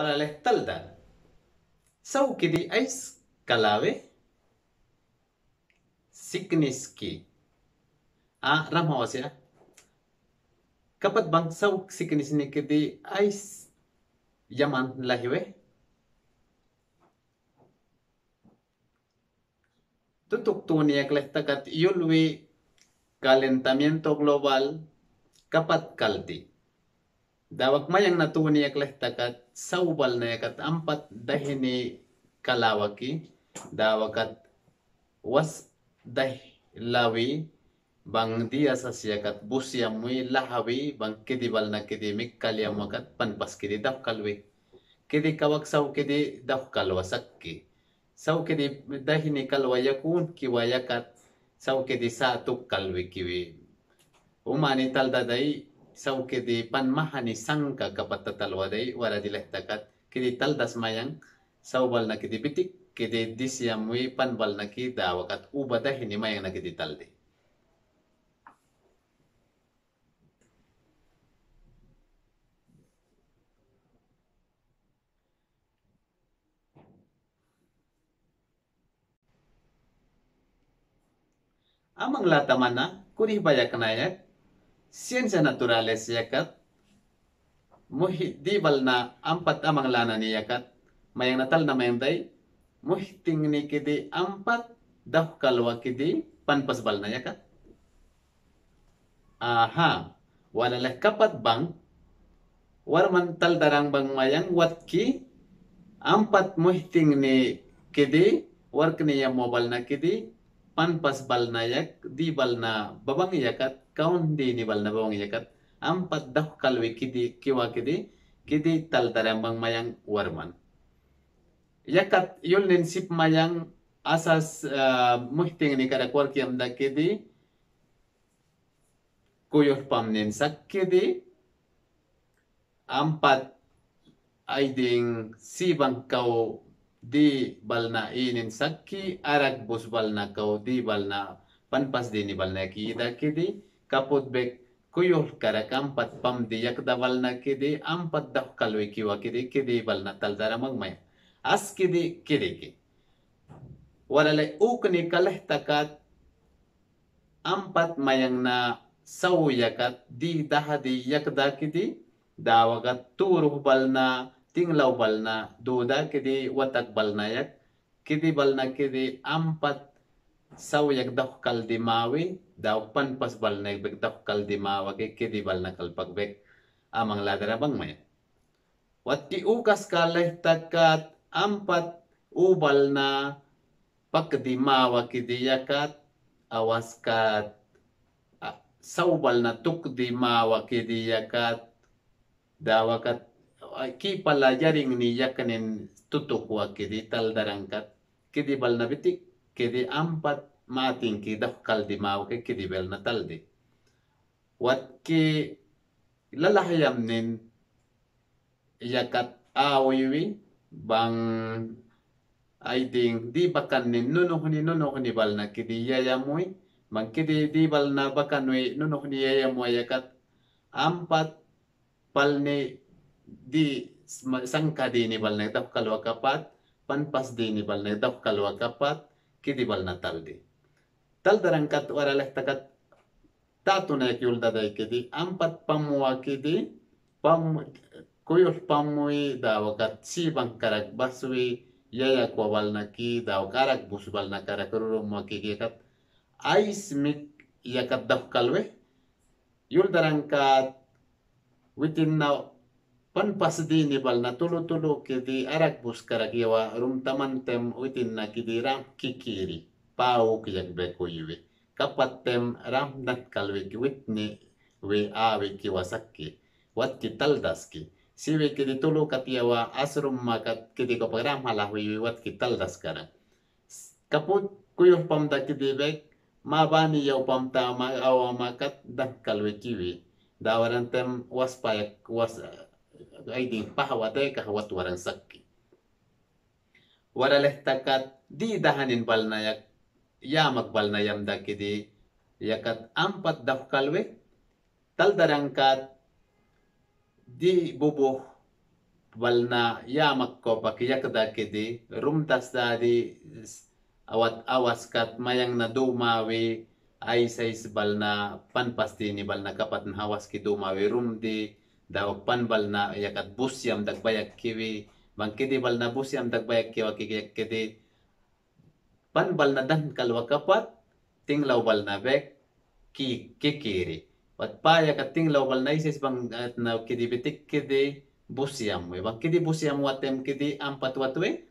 para la ice ¿Sabes sickness Signiski. Ah, Ramosya. ¿Capat bang sauk que di ice yaman lahiwe? tutuktunia klehtakat yulwi calentamiento global capat caldi. Dawak mayang natuniyak lehtakat sawbal na yakat ampat dahini kalawaki dawakat was dah lawi bang dia sasiakat busiamui lahawi bang kidi bal na kidi mikkaliamakat panpas kidi dafkalwi kidi kawak saw kidi dafkalwa sakki saw kidi dahini kalwa yakun kiwayakat saw kidi sa tukkalwi kiwi umani taldaday sauke di pan mahani sangka kapatta di waradileh takat kidi taldas mayang sau balna kidi bitik kidi disiamui pan balna ki dawakat ubada hini mayang na kidi taldi. Amang mana kurih bayak naik Siyensya naturales yakat, di balna ampat amang lana ni yakat, mayang natal na mayang day, muhting ni kidi ampat dah kalwa kidi panpas balna yakat. Aha, wala kapat bang, war mantal darang bang mayang wat watki, ampat muhting ni kidi, war ya mobile na kidi, panpas balna yak di balna babang yakat kaun di ni balna babang yakat ampat dah kalwi kidi kiwa kidi kidi tal tarambang mayang warman yakat yul nen sip mayang asas uh, muhting ni kada kwar kiam da kidi pam nen sak kidi ampat si bang kau di balna inin sakki arak bus balna kau di balna panpas dini balna ki ida kidi kaput bek kuyul karakam pat pam di yak da balna kidi am pat da kalwe ki wa kidi kidi balna tal dara mag may as kidi kidi ki walale uk ni kaleh takat am pat mayang na saw yakat di daha di yak da kidi dawagat turuh balna ting tinglau balna duda kedi watak balna yak kedi balna kedi ampat yak dak kal di mawi daw pan pas balna bek dak kal di mawa ke kedi balna kal bek amang ladara bang maya wati kas kaleh takat ampat u balna pak di mawa kedi yakat awaskat sau balna tuk di mawa kedi yakat dawakat ki palajaring ni yakanen tutukwa kedi tal darangkat kedi balnabiti kedi ampat mating ki dakkal di mau ke kedi belna taldi wat ki lalahayam nin yakat awiwi bang aiding di bakan nin nunuh ni nunuh ni balna kedi yayamui bang kedi di balna bakanui nunuh ni yayamui yakat ampat palni di sanka dini balne daf kalwa kapat panpas dini balne daf kalwa kapat kidi balna di tal darankat wara lehtakat tatuna kyuldadai kidi ampat pamwa kidi pam kuyul pamui si bang karak basui yaya kwabalna ki dawkarak busbalna karak kiki kat ais mik yakat daf kalwe yul kat witin now Pan pas di nibal na tulu-tulu kidi arak bus karagiwa taman tem witin na kidi ram kikiri pau kijak beko iwi. Kapat tem ram nat kalwe witni we awe kiwasakki watti taldaski. Siwe kidi tulo katiawa asrum makat kidi kopagram halah we wat kitaldas Kaput kuyuh pamda kidi bek mabani yau pamta ma awa makat dak kalwe kiwi. Dawaran tem waspayak was hawatay ka kahwat waran sakki waraleh takat di dahanin yak yamak yam dakidi yakat ampat daf kalwe tal darangkat di bubuh balna yamak kopak rum tas dadi awat awaskat mayang na dumawi ay sais balna panpastini balna kapat na hawas ki dumawi da bal balna yakat bus yam dak bayak kiwi bal na bus yam dak bayak kiwa kedi pan balna dan kalwa kapat bal na bek ki kikiri wat pa yakat bal na isis bang at eh, na kedi betik kedi bus yam we bang kidi bus yam watem kidi ampat watwe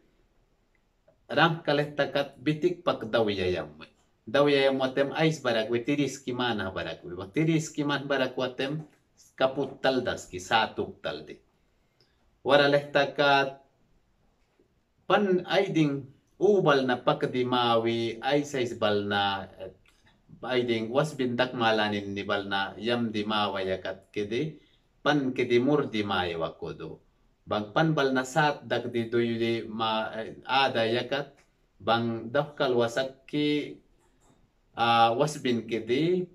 ram kalet takat betik pak dawiya yam we dawiya yam watem ais barak we tiris kimana barak we bak tiris kiman barak watem kaputtaldaski wala waralehtaka pan aiding ubalna pakdimawi aisaibalna aiding na yam balna maawi yakat kedi pan mur di murdi wakodo bang pan bal balna saat di doyudi ma ada yakat bang dafkal ki uh, wasbin tatas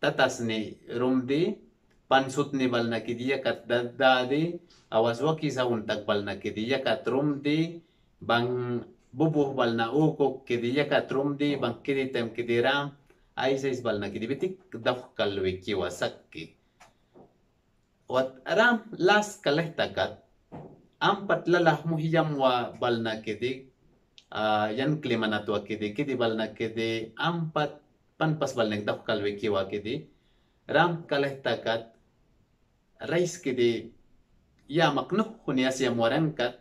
tatasni rumdi pansutni balna kidiya kat daddadi awazwa kisa untak balna kidiya kat rumdi bang bubuh balna uko kidiya kat rumdi bang kiditem kidiram aisa is balna kidi bitik daf kalwi kiwa sakki wat ram las kalehtakat am patlalah muhiyam wa balna kidi uh, yan klimanatwa kidi kidi balna kidi am pat panpas balnek daf kalwi kiwa kidi ram kalehtakat reis kedi ya maknuh hunias ya muarankat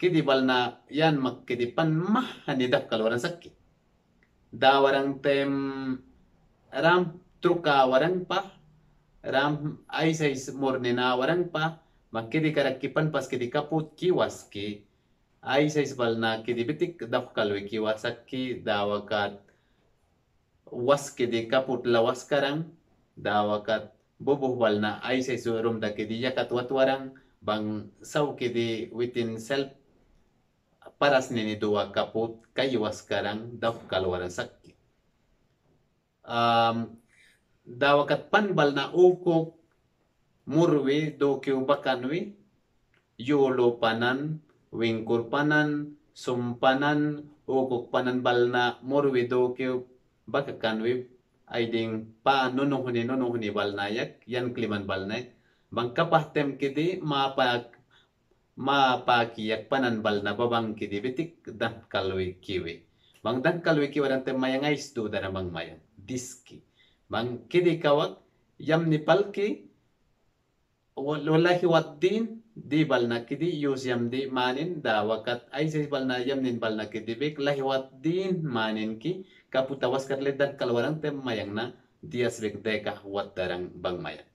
kedi balna yan mak kedi pan mah hani daf kal warang da tem ram truka warang pa ram ais ais na warang pa mak kedi karakki pan pas kedi kaput ki waski ais balna kedi bitik daf kalwe ki wasakki dawakat was kedi kaput lawas karang dawakat Bubuh walna su surum da di yakat warang bang sau kedi witin self paras neni dua kaput kayu waskaran daf kalwaran sakki um, da wakat pan balna uko murwe do kiu yolo panan wingkur panan sumpanan ukuk panan balna murwe do kiu aiding pa nunuhuni nunuhuni balnayak yan kliman balnay bangka pahtem kidi mapak mapakiyak panan balna babang kidi bitik dan kalwi kiwi bang dan kalwi kiwi dan te mayangay stu dan bang mayang diski bang kidi kawak yam ni palki wallahi waddin di balna kidi yus yam di manin da wakat aise balna yam nin balna kidi bek lahiwat din manin ki kapu tawas karle dak kalwarang tem mayang na dias bek deka wat darang bang mayang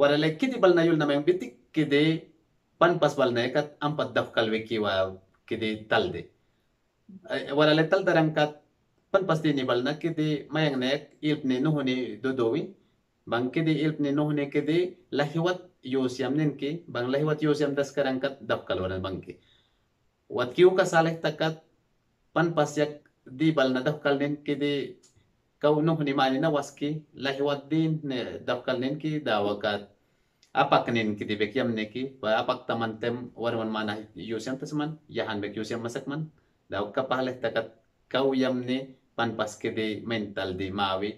warale kidi balna yul na mayang bitik kidi pan pas balna kat ampat daf kalwe ki wa kidi talde warale tal darang kat pan pas di ni balna kidi mayang nek ilp ne nuhuni dodowi बंके दे इल्प ने नोह ने के दे लहिवत योसियम ने के बंग लहिवत योसियम दस करंग कत दब कलवर ने बंके वत क्यों का साले तक कत पन पस्यक दी बल न दब कल ने के दे कव नोह ने माने न वस के लहिवत दीन ने दब कल ने के दावकत अपक ने के दे बेकियम ने के व अपक तमन वर वन माना योसियम तस मन यहां बेक योसियम मसक मन दाव का पहले तक कव यम ने पन पस के दे मेंटल दे मावी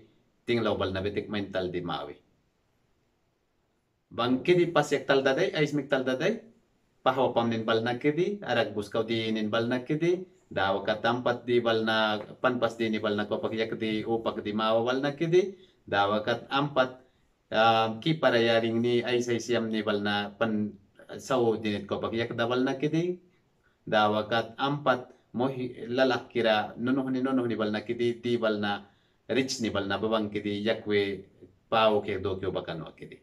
ting tinglaw bal main mental di mawi. Bang di pasyak tal dadai, ais mik tal dadai, pahawa pam nin bal na arak bus buskaw di nin bal na kidi, dawa katampat di bal na pan pas di ni bal na kopakyak di upak di mawa bal na dawa kat ampat ki para yaring ni ais ais yam ni bal na pan sawo kopa kopakyak da bal na kidi, dawa kat ampat mohi lalak kira nonoh ni nonoh ni bal na kidi, di bal na reasonable na babang kiti yakwe pao ke do kyo bakano kiti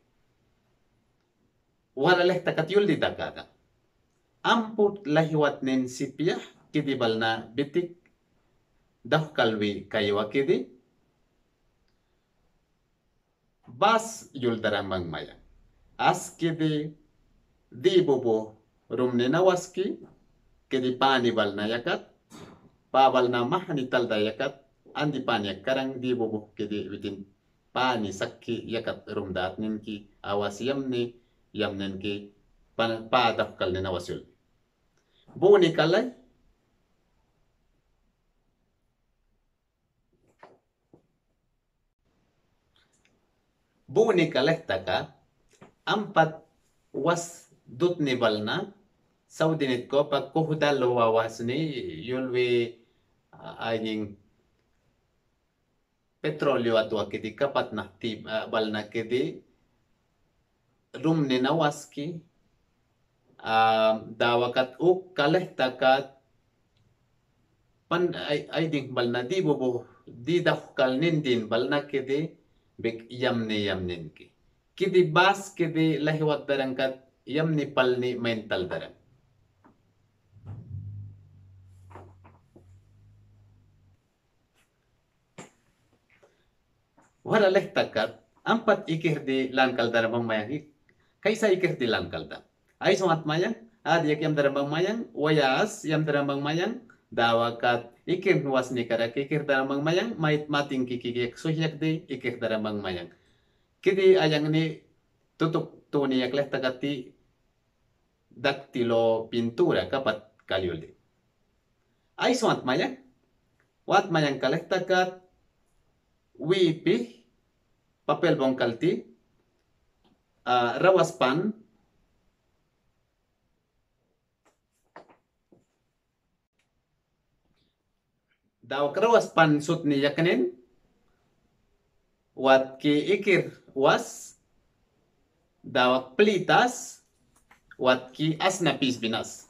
wala leh takatyul di dakada amput lahiwat nen sipia kiti balna bitik dah kalwi kaywa kiti bas yul daramang maya as kiti di bobo rumne nawaski kiti pani balna yakat pa balna mahani talda yakat andi paniya karang di bobo kede witin pani sakki yakat rumdat ninki awas yamni yamnenki pa dakkal nina nawasul buni kalai buni kalehtaka ampat was dutni balna saudinit ko pag kuhudal wasni yulwi aning petrolio atuakidi kapat nahti balnakidi rum ninawaski dawakat uk kalehtakat pan aiding balna di bubu di dahkal nindin balnakidi bik yamni yamninki kidi bas kidi lehwat darankat yamni palni mental darang wala takat ampat ikir di lankal darabang mayang kaisa ikir di lankal da ay sumat mayang ad yak yam darabang mayang wayas yam darabang mayang dawakat ikir nuas ni kikir ikir darabang mayang mait mating kiki yak suhyak di ikir darabang mayang kidi ayang ni tutup tuni yak lehtakat takati daktilo pintura kapat kaliuli ay sumat mayang wat mayang takat wipi papel bonkalti uh, rawaspan daw pan sut ni yakinin wat ki ikir was dawak plitas wat ki asna pis binas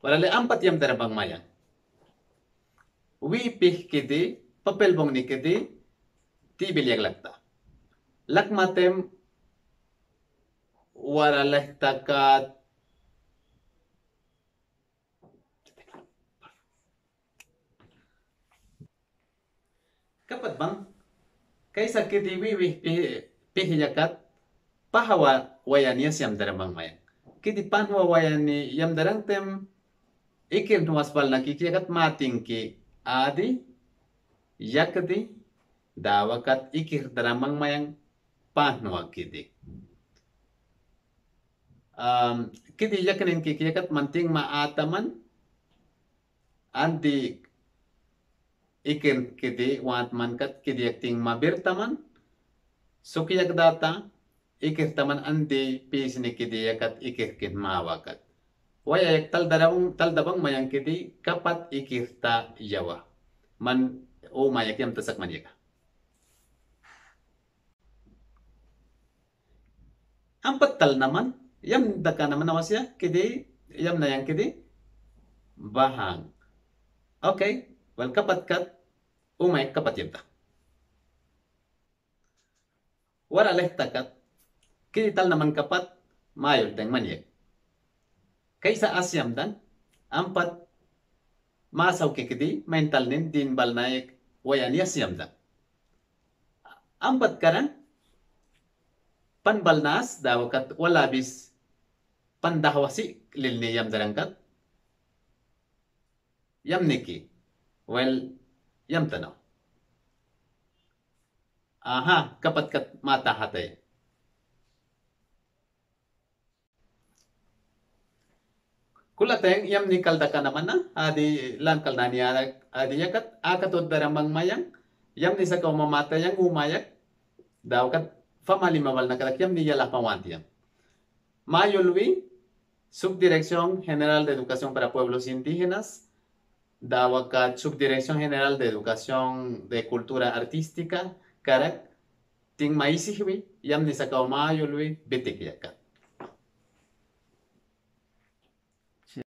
walale ampat yam darabang maya wipi kiti papel bong nikiti ti bilyag lakta. Lakmatem wala lakta ka Kapat bang, kaisa kiti wiwi pihiyakat pahawa wayaniya siam darabang mayang. Kiti panwa wayani yam darang tem tu tumaspal na kikiyakat mating ki adi yakdi dawakat ikir dalamang mayang panwa kidi. Um, kidi yakinin kikiyakat manting maataman anti ikir kidi wat mankat kidi yakting birtaman. sukiyak data ikir taman anti pisni kidi yakat ikir kin mawakat. Waya yak tal dabang mayang kidi kapat ikir ta yawa. Man वो माया के तसक Ampat tal naman, yam daka naman nawas ya, kidi, yam na yang bahang. Okay, wal kapat kat, umay kapat yamta. Wala leh takat, kidi tal naman kapat, mayol deng manye. Kaisa asyam dan, ampat masaw kikidi, mental nin din bal naik, wayan yasiyamda ambat karan pan balnas dawakat walabis pan dahwasi ne yam darangkat yamniki well tanaw aha kapat kat mata hatay Kulateng yam ni adi lan kaldani adi yakat mayan, daramang mayang yam ni sa kaumamata yang umayak daw kat yam yala Mayo Subdirección General de Educación para Pueblos Indígenas, Dawakat Subdirección General de Educación de Cultura Artística, Karak, Ting Maisihiwi, Yam Mayo Luis, Betikiakat.